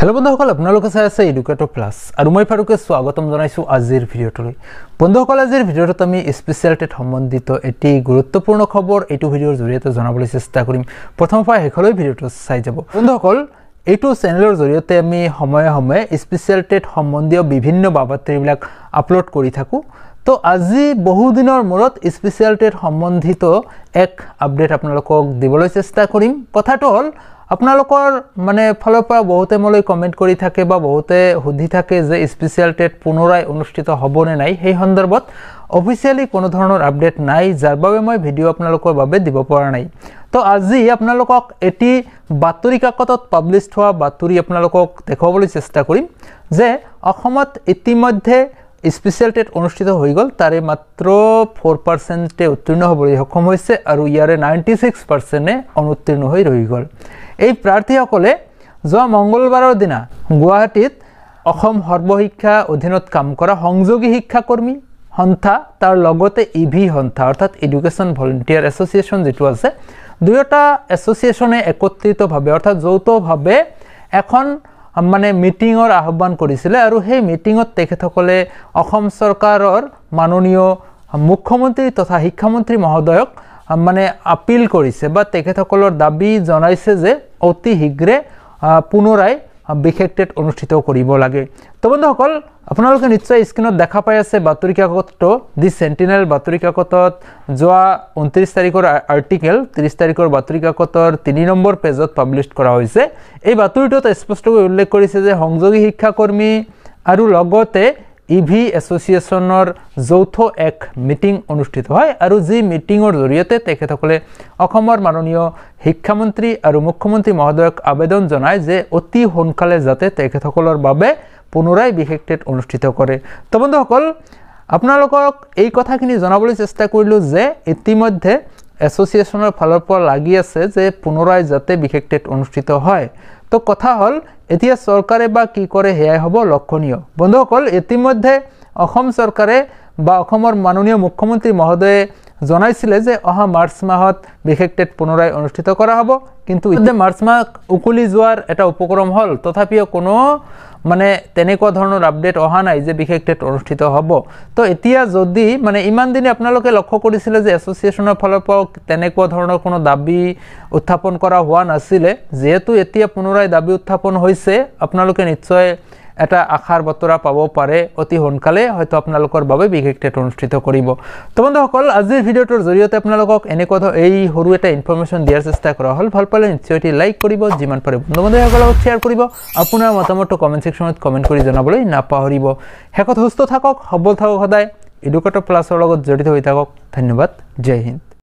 hello' বন্ধুসকল আপোনালোকে চাই আছে এডুকেটৰ প্লাছ আৰু মই ফাৰুকে স্বাগতম জনাইছোঁ আজিৰ ভিডিঅ'টোলৈ বন্ধুসকল আজিৰ ভিডিঅ'টোত আমি স্পেচিয়েল টেট সম্বন্ধিত এটি গুৰুত্বপূৰ্ণ খবৰ এইটো ভিডিঅ'ৰ জৰিয়তে জনাবলৈ চেষ্টা কৰিম প্ৰথমৰ পৰা শেষলৈ ভিডিঅ'টো চাই যাব বন্ধুসকল এইটো চেনেলৰ জৰিয়তে আমি সময়ে সময়ে স্পেচিয়েল টেট সম্বন্ধীয় বিভিন্ন বাবাত্ৰিবিলাক আপলোড কৰি থাকোঁ তো আজি বহুদিনৰ মূৰত স্পেচিয়েল টেট সম্বন্ধিত এক আপডেট আপোনালোকক দিবলৈ চেষ্টা কৰিম কথাটো হ'ল আপোনালোকৰ মানে ফালৰ পৰা বহুতে মোলৈ কমেণ্ট কৰি থাকে বা বহুতে সুধি থাকে যে স্পেচিয়েল টেট পুনৰাই অনুষ্ঠিত হ'বনে নাই সেই সন্দৰ্ভত অফিচিয়েলি কোনো ধৰণৰ আপডেট নাই যাৰ বাবে মই ভিডিঅ' আপোনালোকৰ বাবে দিব পৰা নাই তো আজি আপোনালোকক এটি বাতৰি কাকতত পাব্লিছ হোৱা বাতৰি আপোনালোকক দেখুৱাবলৈ চেষ্টা কৰিম যে অসমত ইতিমধ্যে স্পেচিয়েল টেট অনুষ্ঠিত হৈ গ'ল তাৰে মাত্ৰ ফ'ৰ পাৰ্চেণ্টে উত্তীৰ্ণ হ'বলৈ সক্ষম হৈছে আৰু ইয়াৰে নাইণ্টি ছিক্স পাৰ্চেণ্টে অনুত্তীৰ্ণ হৈ ৰৈ গ'ল এই প্ৰাৰ্থীসকলে যোৱা মংগলবাৰৰ দিনা গুৱাহাটীত অসম সৰ্বশিক্ষা অধীনত কাম কৰা সংযোগী শিক্ষাকৰ্মী সন্থা তাৰ লগতে ই ভি সন্থা অৰ্থাৎ এডুকেশ্যন ভলণ্টিয়াৰ এছ'চিয়েশ্যন যিটো আছে দুয়োটা এছ'চিয়েশ্যনে একত্ৰিতভাৱে অৰ্থাৎ যৌথভাৱে এখন মানে মিটিঙৰ আহ্বান কৰিছিলে আৰু সেই মিটিঙত তেখেতসকলে অসম চৰকাৰৰ মাননীয় মুখ্যমন্ত্ৰী তথা শিক্ষামন্ত্ৰী মহোদয়ক মানে আপিল কৰিছে বা তেখেতসকলৰ দাবী জনাইছে যে অতি শীঘ্ৰে পুনৰাই বিশেষ টেট অনুষ্ঠিত কৰিব লাগে তো বন্ধুসকল আপোনালোকে নিশ্চয় স্ক্ৰীণত দেখা পাই আছে বাতৰি কাকতটো দি চেণ্টিনেল বাতৰি কাকতত যোৱা ঊনত্ৰিছ তাৰিখৰ আৰ্টিকেল ত্ৰিছ তাৰিখৰ বাতৰি কাকতৰ তিনি নম্বৰ পেজত পাব্লিছ কৰা হৈছে এই বাতৰিটোত স্পষ্টকৈ উল্লেখ কৰিছে যে সংযোগী শিক্ষাকৰ্মী আৰু লগতে ইভি e এছ'চিয়েশ্যনৰ যৌথ এক মিটিং অনুষ্ঠিত হয় আৰু যি মিটিঙৰ জৰিয়তে তেখেতসকলে অসমৰ মাননীয় শিক্ষামন্ত্ৰী আৰু মুখ্যমন্ত্ৰী মহোদয়ক আবেদন জনায় যে অতি সোনকালে যাতে তেখেতসকলৰ বাবে পুনৰাই বিশেষ টেট অনুষ্ঠিত কৰে তো বন্ধুসকল আপোনালোকক এই কথাখিনি জনাবলৈ চেষ্টা কৰিলোঁ যে ইতিমধ্যে এছ'চিয়েশ্যনৰ ফালৰ পৰা লাগি আছে যে পুনৰাই যাতে বিশেষ টেট অনুষ্ঠিত হয় তো কথা হ'ল এতিয়া চৰকাৰে বা কি কৰে সেয়াই হ'ব লক্ষণীয় বন্ধুসকল ইতিমধ্যে অসম চৰকাৰে বা অসমৰ মাননীয় মুখ্যমন্ত্ৰী মহোদয়ে জনাইছিলে যে অহা মাৰ্চ মাহত বিশেষ টেট পুনৰাই অনুষ্ঠিত কৰা হ'ব কিন্তু এতিয়া মাৰ্চ মাহ উকলি যোৱাৰ এটা উপক্ৰম হ'ল তথাপিও কোনো মানে তেনেকুৱা ধৰণৰ আপডেট অহা নাই যে বিশেষ টেট অনুষ্ঠিত হ'ব তো এতিয়া যদি মানে ইমান দিনে আপোনালোকে লক্ষ্য কৰিছিলে যে এছ'চিয়েশ্যনৰ ফালৰ পৰাও তেনেকুৱা ধৰণৰ কোনো দাবী উত্থাপন কৰা হোৱা নাছিলে যিহেতু এতিয়া পুনৰাই দাবী উত্থাপন হৈছে আপোনালোকে নিশ্চয় এটা আশাৰ বতৰা পাব পাৰে অতি সোনকালে হয়তো আপোনালোকৰ বাবে বিশেষ টেট অনুষ্ঠিত কৰিব তো বন্ধুস আজিৰ ভিডিওটাৰ জড়িয়ে আপনাৰ এনেকা এই সৰু এটা ইনফৰমেশন দিয়াৰ চেষ্টা কৰা হল ভাল পালে নিশ্চয়ই লাইক কৰিব যিমান পাৰে বন্ধু বান্ধবী সকলের শেয়ার করব আপনার মতামত কমেন্ট সেকশন কমেন্ট করে জানাবল নাপাহরিব শেষত সুস্থ থাকক সবল থাকক সদায় এডুকেটৰ এডুকেটৰ লগত জড়িত হৈ থাকক ধন্যবাদ জয় হিন্দ